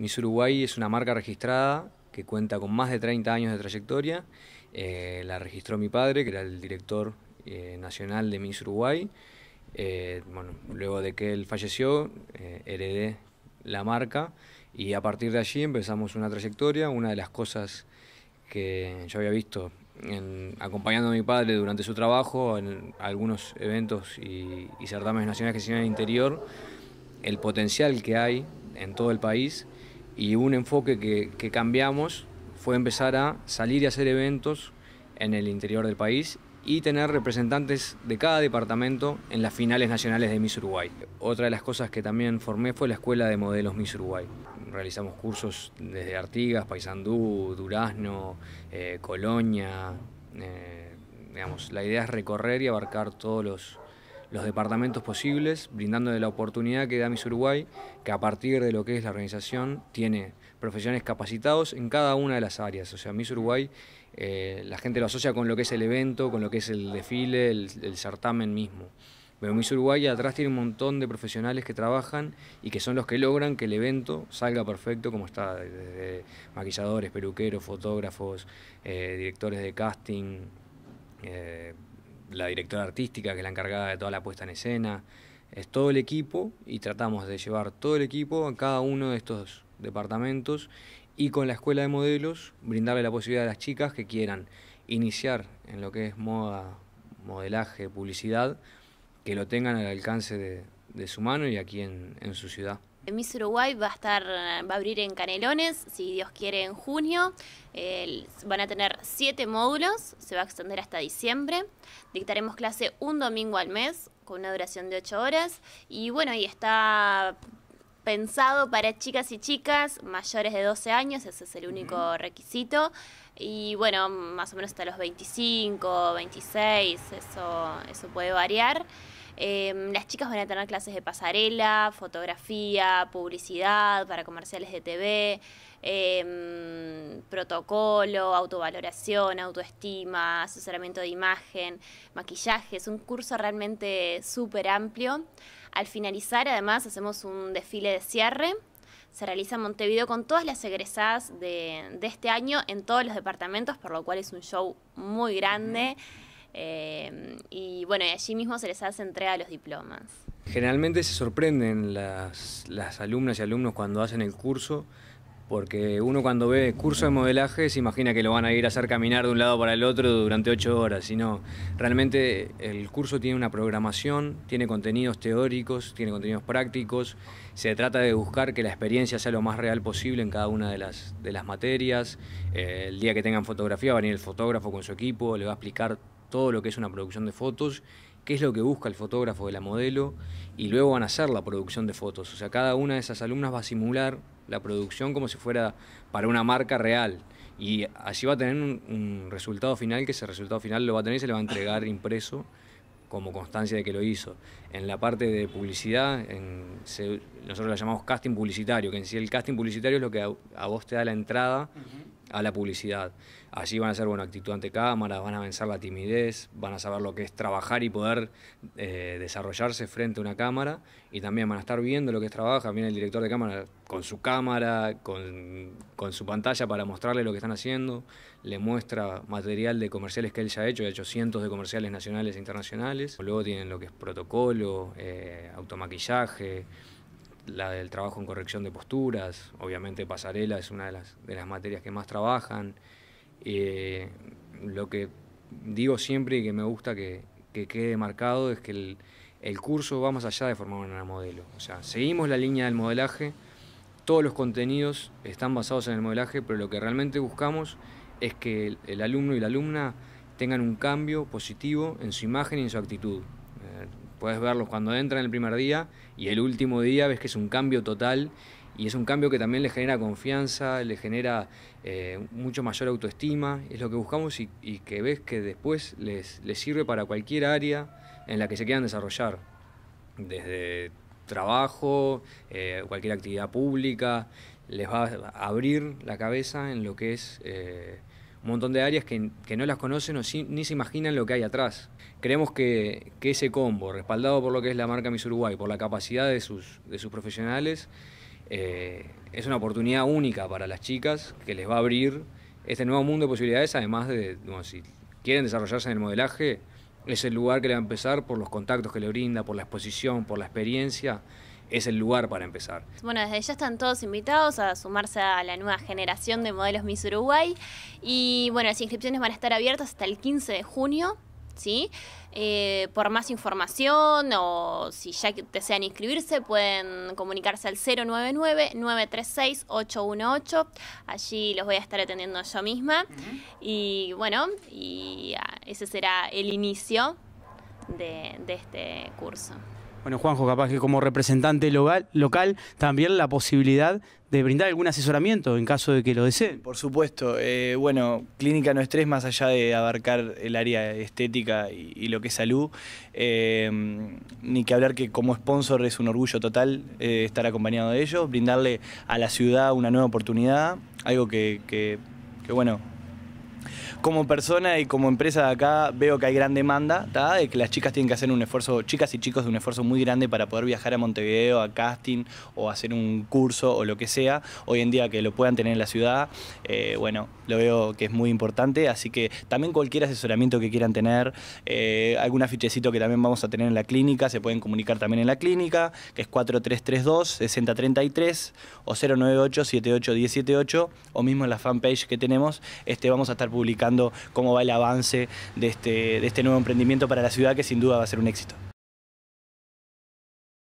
Miss Uruguay es una marca registrada que cuenta con más de 30 años de trayectoria. Eh, la registró mi padre, que era el director eh, nacional de Miss Uruguay. Eh, bueno, luego de que él falleció, heredé la marca y a partir de allí empezamos una trayectoria. Una de las cosas que yo había visto acompañando a mi padre durante su trabajo en algunos eventos y, y certámenes nacionales que se hicieron en el interior, el potencial que hay en todo el país y un enfoque que, cambiamos fue empezar a salir y hacer eventos en el interior del país y tener representantes de cada departamento en las finales nacionales de Miss Uruguay. Otra de las cosas que también formé fue la Escuela de Modelos Miss Uruguay. Realizamos cursos desde Artigas, Paysandú, Durazno, eh, Colonia. Eh, digamos, la idea es recorrer y abarcar todos los, los departamentos posibles, brindando de la oportunidad que da Miss Uruguay, que a partir de lo que es la organización tiene profesionales capacitados en cada una de las áreas. O sea, Miss Uruguay, eh, la gente lo asocia con lo que es el evento, con lo que es el desfile, el, certamen mismo. Pero Miss Uruguay atrás tiene un montón de profesionales que trabajan y que son los que logran que el evento salga perfecto como está, desde maquilladores, peluqueros, fotógrafos, eh, directores de casting, eh, la directora artística, que es la encargada de toda la puesta en escena, es todo el equipo y tratamos de llevar todo el equipo a cada uno de estos departamentos y con la escuela de modelos brindarle la posibilidad a las chicas que quieran iniciar en lo que es moda, modelaje, publicidad, que lo tengan al alcance de, su mano y aquí en su ciudad. Miss Uruguay va a estar, va a abrir en Canelones, si Dios quiere, en junio. van a tener siete módulos, se va a extender hasta diciembre. Dictaremos clase un domingo al mes, con una duración de ocho horas. Y bueno, y está pensado para chicas y chicas mayores de 12 años, ese es el único requisito. Y bueno, más o menos hasta los 25, 26, eso, eso puede variar. Em, las chicas van a tener clases de pasarela, fotografía, publicidad para comerciales de TV, em, protocolo, autovaloración, autoestima, asesoramiento de imagen, maquillaje. Es un curso realmente súper amplio. Al finalizar, además, hacemos un desfile de cierre se realiza en Montevideo con todas las egresadas de, este año en todos los departamentos, por lo cual es un show muy grande. Em, y bueno, y allí mismo se les hace entrega los diplomas. Generalmente se sorprenden las, alumnas y alumnos cuando hacen el curso, porque uno cuando ve curso de modelaje se imagina que lo van a ir a hacer caminar de un lado para el otro durante ocho horas, sino realmente el curso tiene una programación, tiene contenidos teóricos, tiene contenidos prácticos, se trata de buscar que la experiencia sea lo más real posible en cada una de las, de las materias, eh, el día que tengan fotografía va a venir el fotógrafo con su equipo, le va a explicar todo lo que es una producción de fotos, qué es lo que busca el fotógrafo de la modelo y luego van a hacer la producción de fotos. O sea, cada una de esas alumnas va a simular la producción como si fuera para una marca real y así va a tener un, resultado final que ese resultado final lo va a tener y se le va a entregar impreso como constancia de que lo hizo. En la parte de publicidad, nosotros la llamamos casting publicitario, que en sí el casting publicitario es lo que a, vos te da la entrada a la publicidad. Allí van a ser bueno, actitud ante cámara, van a vencer la timidez, van a saber lo que es trabajar y poder eh, desarrollarse frente a una cámara y también van a estar viendo lo que es trabajar, viene el director de cámara con su cámara, con, su pantalla para mostrarle lo que están haciendo, le muestra material de comerciales que él ya ha hecho, ha hecho cientos de comerciales nacionales e internacionales, luego tienen lo que es protocolo, eh, automaquillaje, la del trabajo en corrección de posturas, obviamente pasarela es una de las, materias que más trabajan. Eh, lo que digo siempre y que me gusta que, quede marcado es que el, curso va más allá de formar un modelo. O sea, seguimos la línea del modelaje, todos los contenidos están basados en el modelaje, pero lo que realmente buscamos es que el alumno y la alumna tengan un cambio positivo en su imagen y en su actitud. Puedes verlos cuando entran el primer día y el último día ves que es un cambio total y es un cambio que también le genera confianza, le genera eh, mucho mayor autoestima, es lo que buscamos y, que ves que después les, les, sirve para cualquier área en la que se quieran desarrollar, desde trabajo, eh, cualquier actividad pública, les va a abrir la cabeza en lo que es... Eh, un montón de áreas que, no las conocen o ni se imaginan lo que hay atrás. Creemos que, ese combo, respaldado por lo que es la marca Miss Uruguay, por la capacidad de sus, de sus profesionales, eh, es una oportunidad única para las chicas que les va a abrir este nuevo mundo de posibilidades, además de, si quieren desarrollarse en el modelaje, es el lugar que le va a empezar por los contactos que le brinda, por la exposición, por la experiencia es el lugar para empezar. Bueno, desde ya están todos invitados a sumarse a la nueva generación de modelos Miss Uruguay. Y bueno, las inscripciones van a estar abiertas hasta el 15 de junio. ¿Sí? Eh, por más información o si ya desean inscribirse pueden comunicarse al 099-936-818. Allí los voy a estar atendiendo yo misma. Y bueno, y ah, ese será el inicio de este curso. Bueno, Juanjo, capaz que como representante local, local también la posibilidad de brindar algún asesoramiento en caso de que lo deseen. Por supuesto. Eh, bueno, Clínica No Estrés, más allá de abarcar el área estética y, lo que es salud, eh, ni que hablar que como sponsor es un orgullo total eh, estar acompañado de ellos, brindarle a la ciudad una nueva oportunidad, algo que, que bueno, como persona y como empresa de acá veo que hay gran demanda, de que las chicas tienen que hacer un esfuerzo, chicas y chicos, de un esfuerzo muy grande para poder viajar a Montevideo, a casting o hacer un curso o lo que sea. Hoy en día que lo puedan tener en la ciudad, eh, bueno, lo veo que es muy importante. Así que también cualquier asesoramiento que quieran tener, eh, algún afichecito que también vamos a tener en la clínica, se pueden comunicar también en la clínica, que es 4332 6033 o 098 78178 o mismo en la fanpage que tenemos, este, vamos a estar publicando cómo va el avance de este, de este nuevo emprendimiento para la ciudad que sin duda va a ser un éxito.